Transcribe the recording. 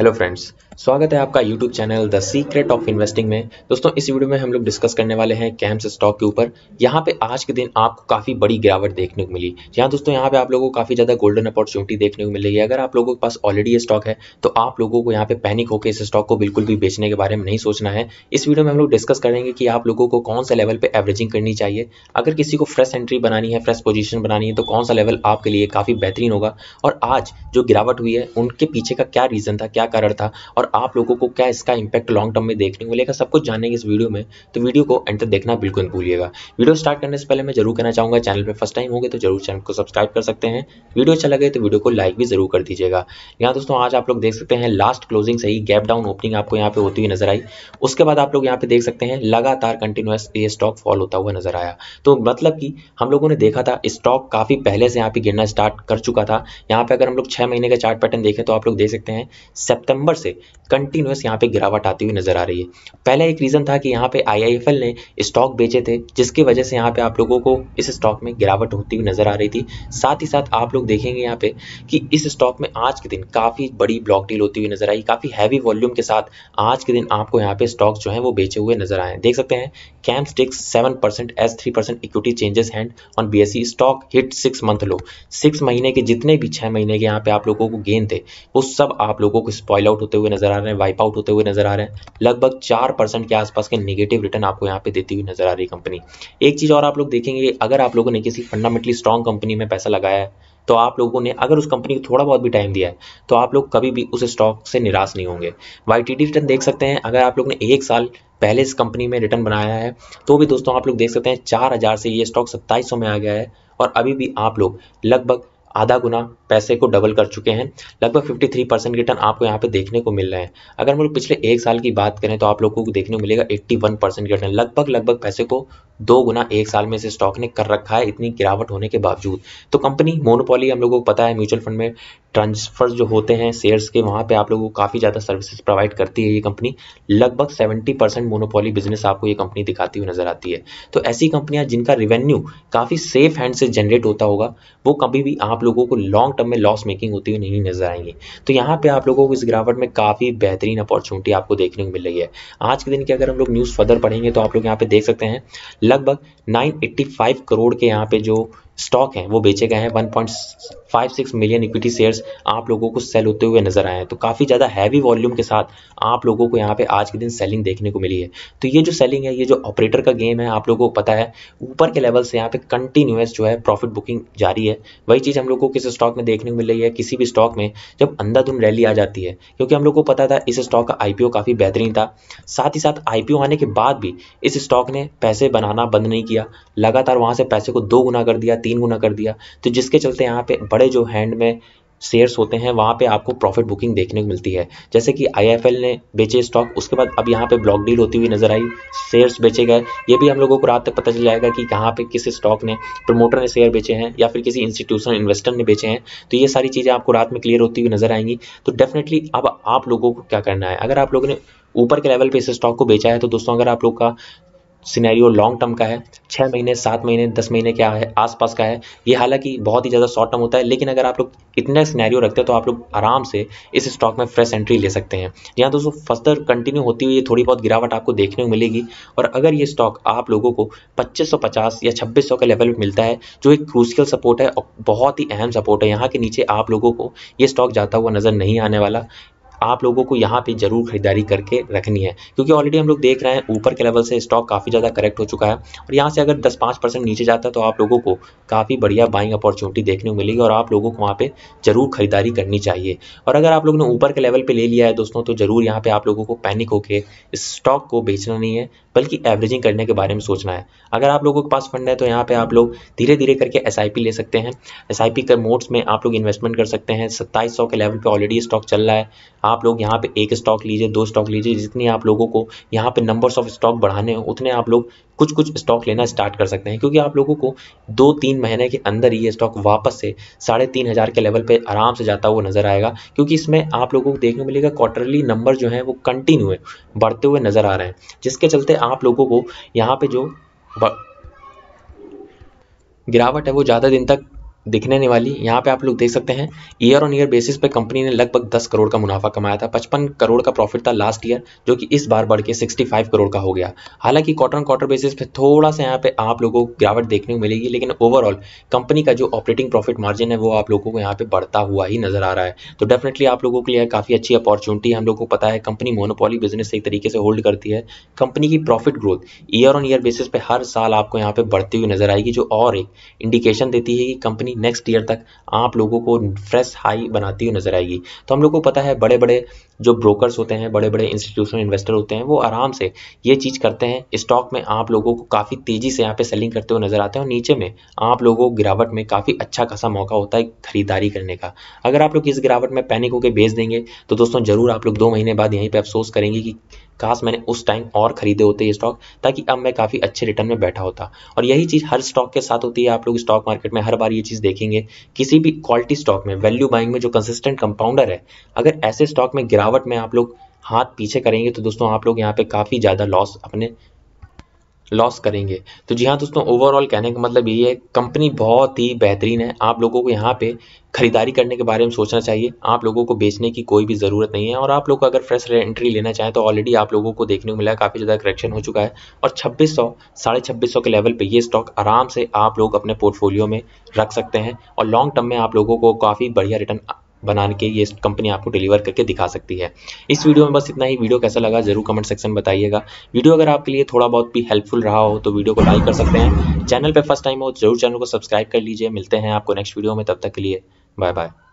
hello friends स्वागत है आपका YouTube channel the secret of investing में दोस्तों इस वीडियो में हम लोग डिस्कस करने वाले हैं कैम्स स्टॉक के ऊपर यहाँ पे आज के दिन आपको काफ़ी बड़ी गिरावट देखने को मिली यहाँ दोस्तों यहाँ पे आप लोगों को काफ़ी ज़्यादा गोल्डन अपॉर्चुनिटी देखने को मिलेगी अगर आप लोगों के पास ऑलरेडी स्टॉक है तो आप लोगों को यहाँ पे पैनिक होकर इस स्टॉक को बिल्कुल भी बेचने के बारे में नहीं सोचना है इस वीडियो में हम लोग डिस्कस करेंगे कि आप लोगों को कौन सा लेवल पर एवरेजिंग करनी चाहिए अगर किसी को फ्रेश एंट्री बनानी है फ्रेश पोजिशन बनानी है तो कौन सा लेवल आपके लिए काफ़ी बेहतरीन होगा और आज जो गिरावट हुई है उनके पीछे का क्या रीज़न था क्या कारण था और आप लोगों को क्या इसका इंपैक्ट लॉन्ग टर्म में देखने को मिलेगा सब कुछ जानेंगे इस वीडियो में तो वीडियो को एंड तक देखना बिल्कुल भूलिएगा वीडियो स्टार्ट करने से पहले मैं जरूर कहना चाहूंगा चैनल पर फर्स्ट टाइम होंगे तो जरूर चैनल को सब्सक्राइब कर सकते हैं वीडियो अच्छा लगे तो वीडियो को लाइक भी जरूर कर दीजिएगा यहाँ दोस्तों आज आप लोग देख सकते हैं लास्ट क्लोजिंग से ही गैप डाउन ओपनिंग आपको यहाँ पे होती हुई नजर आई उसके बाद आप लोग यहाँ पे देख सकते हैं लगातार कंटिन्यूस ये स्टॉक फॉल होता हुआ नजर आया तो मतलब कि हम लोगों ने देखा था स्टॉक काफी पहले से यहाँ पे गिरना स्टार्ट कर चुका था यहाँ पे अगर हम लोग छह महीने का चार्ट पैटर्न देखें तो आप लोग देख सकते हैं सितंबर से कंटिन्यूस यहाँ पे गिरावट आती हुई नजर आ रही है पहला एक रीज़न था कि यहाँ पे आई ने स्टॉक बेचे थे जिसकी वजह से यहाँ पे आप लोगों को इस स्टॉक में गिरावट होती हुई नजर आ रही थी साथ ही साथ आप लोग देखेंगे यहाँ पे कि इस स्टॉक में आज के दिन काफ़ी बड़ी ब्लॉक डील होती हुई नजर आई काफ़ी हैवी वॉल्यूम के साथ आज के दिन आपको यहाँ पे स्टॉक जो है वो बेचे हुए नजर आए देख सकते हैं कैम्प स्टिक्स seven percent S three percent equity changes hand on B S C stock hit six month low सिक्स महीने के जितने भी छः महीने के यहाँ पे आप लोगों को गेन थे वो सब आप लोगों को स्पॉइल आउट होते हुए नजर आ रहे हैं वाइप आउट होते हुए नजर आ रहे हैं लगभग चार परसेंट के आसपास के नेगेटिव रिटर्न आपको यहाँ पे देती हुई नजर आ रही कंपनी एक चीज और आप लोग देखेंगे अगर आप लोगों ने किसी फंडामेंटली स्ट्रॉन्ग कंपनी में पैसा लगाया है तो आप लोगों ने अगर उस कंपनी को थोड़ा बहुत भी टाइम दिया है तो आप लोग कभी भी उस स्टॉक से निराश नहीं होंगे वाई टी रिटर्न देख सकते हैं अगर आप लोग ने एक साल पहले इस कंपनी में रिटर्न बनाया है तो भी दोस्तों आप लोग देख सकते हैं चार हज़ार से ये स्टॉक सत्ताईस में आ गया है और अभी भी आप लोग लगभग आधा गुना पैसे को डबल कर चुके हैं लगभग 53 परसेंट रिटर्न आपको यहाँ पे देखने को मिल रहा है अगर हम लोग पिछले एक साल की बात करें तो आप लोगों को देखने को मिलेगा 81 परसेंट रिटर्न लगभग लगभग पैसे को दो गुना एक साल में से स्टॉक ने कर रखा है इतनी गिरावट होने के बावजूद तो कंपनी मोनोपॉली हम लोगों को पता है म्यूचुअल फंड में ट्रांसफर जो होते हैं शेयर्स के वहाँ पे आप लोगों को काफ़ी ज़्यादा सर्विसेज प्रोवाइड करती है ये कंपनी लगभग सेवेंटी परसेंट मोनोपॉली बिजनेस आपको ये कंपनी दिखाती हुई नजर आती है तो ऐसी कंपनियां जिनका रेवेन्यू काफ़ी सेफ हैंड से जनरेट होता होगा वो कभी भी आप लोगों को लॉन्ग टर्म में लॉस मेकिंग होती हुई नहीं नजर आएंगी तो यहाँ पे आप लोगों को इस गिरावट में काफ़ी बेहतरीन अपॉर्चुनिटी आपको देखने को मिल रही है आज के दिन की अगर हम लोग न्यूज़ फर्दर पढ़ेंगे तो आप लोग यहाँ पे देख सकते हैं लगभग 985 करोड़ के यहाँ पे जो स्टॉक है वो बेचे गए हैं 1.56 मिलियन इक्विटी शेयर्स आप लोगों को सेल होते हुए नजर आए हैं तो काफ़ी ज़्यादा हैवी वॉल्यूम के साथ आप लोगों को यहाँ पे आज के दिन सेलिंग देखने को मिली है तो ये जो सेलिंग है ये जो ऑपरेटर का गेम है आप लोगों को पता है ऊपर के लेवल से यहाँ पे कंटिन्यूस जो है प्रॉफिट बुकिंग जारी है वही चीज़ हम लोग को किस स्टॉक में देखने को मिल रही है किसी भी स्टॉक में जब अंधाधुन रैली आ जाती है क्योंकि हम लोग को पता था इस स्टॉक का आईपीओ काफ़ी बेहतरीन था साथ ही साथ आईपीओ आने के बाद भी इस स्टॉक ने पैसे बनाना बंद नहीं किया लगातार वहाँ से पैसे को दो गुना कर दिया तीन गुना कर दिया तो जिसके चलते यहाँ पे बड़े जो हैंड में शेयर्स होते हैं वहाँ पे आपको प्रॉफिट बुकिंग देखने को मिलती है जैसे कि आईएफएल ने बेचे स्टॉक उसके बाद अब यहाँ पे ब्लॉक डील होती हुई नजर आई शेयर्स बेचे गए ये भी हम लोगों को रात तक पता चल जाएगा कि कहाँ पे किस स्टॉक ने प्रमोटर ने शेयर बेचे हैं या फिर किसी इंस्टीट्यूशनल इन्वेस्टर ने बेचे हैं तो ये सारी चीज़ें आपको रात में क्लियर होती हुई नजर आएंगी तो डेफिनेटली अब आप लोगों को क्या करना है अगर आप लोगों ने ऊपर के लेवल पे इस स्टॉक को बेचा है तो दोस्तों अगर आप लोग का सिनेरियो लॉन्ग टर्म का है छः महीने सात महीने दस महीने क्या है आसपास का है ये हालांकि बहुत ही ज़्यादा शॉर्ट टर्म होता है लेकिन अगर आप लोग इतना सिनेरियो रखते हो तो आप लोग आराम से इस स्टॉक में फ्रेश एंट्री ले सकते हैं यहाँ दोस्तों फर्दर कंटिन्यू होती हुई ये थोड़ी बहुत गिरावट आपको देखने को मिलेगी और अगर ये स्टॉक आप लोगों को पच्चीस या छब्बीस का लेवल मिलता है जो एक क्रूसियल सपोर्ट है और बहुत ही अहम सपोर्ट है यहाँ के नीचे आप लोगों को ये स्टॉक जाता हुआ नज़र नहीं आने वाला आप लोगों को यहाँ पे जरूर खरीदारी करके रखनी है क्योंकि ऑलरेडी हम लोग देख रहे हैं ऊपर के लेवल से स्टॉक काफ़ी ज़्यादा करेक्ट हो चुका है और यहाँ से अगर दस पाँच परसेंट नीचे जाता है तो आप लोगों को काफ़ी बढ़िया बाइंग अपॉर्चुनिटी देखने को मिलेगी और आप लोगों को वहाँ पर जरूर खरीदारी करनी चाहिए और अगर आप लोग ने ऊपर के लेवल पर ले लिया है दोस्तों तो ज़रूर यहाँ पर आप लोगों को पैनिक होकर इस स्टॉक को बेचना नहीं है बल्कि एवरेजिंग करने के बारे में सोचना है अगर आप लोगों के पास फंड है तो यहाँ पर आप लोग धीरे धीरे करके एस ले सकते हैं एस आई मोड्स में आप लोग इन्वेस्टमेंट कर सकते हैं सत्ताईस के लेवल पर ऑलरेडी स्टॉक चल रहा है आप लोग यहाँ पे एक स्टॉक लीजिए दो स्टॉक लीजिए जितनी आप लोगों को यहाँ पे नंबर्स ऑफ स्टॉक बढ़ाने हैं उतने आप लोग कुछ कुछ स्टॉक लेना स्टार्ट कर सकते हैं क्योंकि आप लोगों को दो तीन महीने के अंदर ये स्टॉक वापस से साढ़े तीन हज़ार के लेवल पे आराम से जाता हुआ नज़र आएगा क्योंकि इसमें आप लोगों को देखने मिलेगा क्वार्टरली नंबर जो है वो कंटिन्यू है बढ़ते हुए नज़र आ रहे हैं जिसके चलते आप लोगों को यहाँ पर जो गिरावट है वो ज़्यादा दिन तक दिखने नहीं वाली यहाँ पे आप लोग देख सकते हैं ईयर ऑन ईयर बेसिस पे कंपनी ने लगभग 10 करोड़ का मुनाफा कमाया था 55 करोड़ का प्रॉफिट था लास्ट ईयर जो कि इस बार बढ़ के 65 करोड़ का हो गया हालांकि क्वार्टर ऑन क्वार्टर बेसिस पे थोड़ा सा यहाँ पे आप लोगों को गिरावट देखने को मिलेगी लेकिन ओवरऑल कंपनी का जो ऑपरेटिंग प्रॉफिट मार्जिन है वो आप लोगों को यहाँ पे बढ़ता हुआ ही नजर आ रहा है तो डेफिनेटली आप लोगों के लिए काफ़ी अच्छी अपॉर्चुनिटी हम लोग को पता है कंपनी मोनोपॉली बिजनेस एक तरीके से होल्ड करती है कंपनी की profit growth year on year basis पे हर साल आपको यहाँ पे बढ़ती हुई नजर आएगी जो और एक इंडिकेशन देती है कि कंपनी कंपनी नेक्स्ट ईयर तक आप लोगों को फ्रेश हाई बनाती हुई नजर आएगी तो हम लोग को पता है बड़े बड़े जो ब्रोकर्स होते हैं बड़े बड़े इंस्टीट्यूशनल इन्वेस्टर होते हैं वो आराम से ये चीज़ करते हैं स्टॉक में आप लोगों को काफ़ी तेज़ी से यहाँ पे सेलिंग करते हुए नजर आते हैं और नीचे में आप लोगों को गिरावट में काफ़ी अच्छा खासा मौका होता है खरीदारी करने का अगर आप लोग इस गिरावट में पैनिक होकर बेच देंगे तो दोस्तों ज़रूर आप लोग दो महीने बाद यहीं पर अफसोस करेंगे कि काश मैंने उस टाइम और खरीदे होते ये स्टॉक ताकि अब मैं काफ़ी अच्छे रिटर्न में बैठा होता और यही चीज़ हर स्टॉक के साथ होती है आप लोग स्टॉक मार्केट में हर बार ये चीज़ देखेंगे किसी भी क्वालिटी स्टॉक में वैल्यू बाइंग में जो कंसिस्टेंट कंपाउंडर है अगर ऐसे स्टॉक में गिरावट में आप लोग हाथ पीछे करेंगे तो दोस्तों आप लोग यहाँ पे काफ़ी ज़्यादा लॉस अपने लॉस करेंगे तो जी हाँ दोस्तों ओवरऑल कहने का मतलब यही है कंपनी बहुत ही बेहतरीन है आप लोगों को यहाँ पे खरीदारी करने के बारे में सोचना चाहिए आप लोगों को बेचने की कोई भी ज़रूरत नहीं है और आप लोग अगर फ्रेश एंट्री लेना चाहें तो ऑलरेडी आप लोगों को देखने को मिला है काफ़ी ज़्यादा करेक्शन हो चुका है और छब्बीस सौ साढ़े छब्बीस सौ के लेवल पे ये स्टॉक आराम से आप लोग अपने पोर्टफोलियो में रख सकते हैं और लॉन्ग टर्म में आप लोगों को काफ़ी बढ़िया रिटर्न बना के ये कंपनी आपको डिलीवर करके दिखा सकती है इस वीडियो में बस इतना ही वीडियो कैसा लगा जरूर कमेंट सेक्शन बताइएगा वीडियो अगर आपके लिए थोड़ा बहुत भी हेल्पफुल रहा हो तो वीडियो को लाइक कर सकते हैं चैनल पर फर्स्ट टाइम हो जरूर चैनल को सब्सक्राइब कर लीजिए मिलते हैं आपको नेक्स्ट वीडियो में तब तक के लिए बाय बाय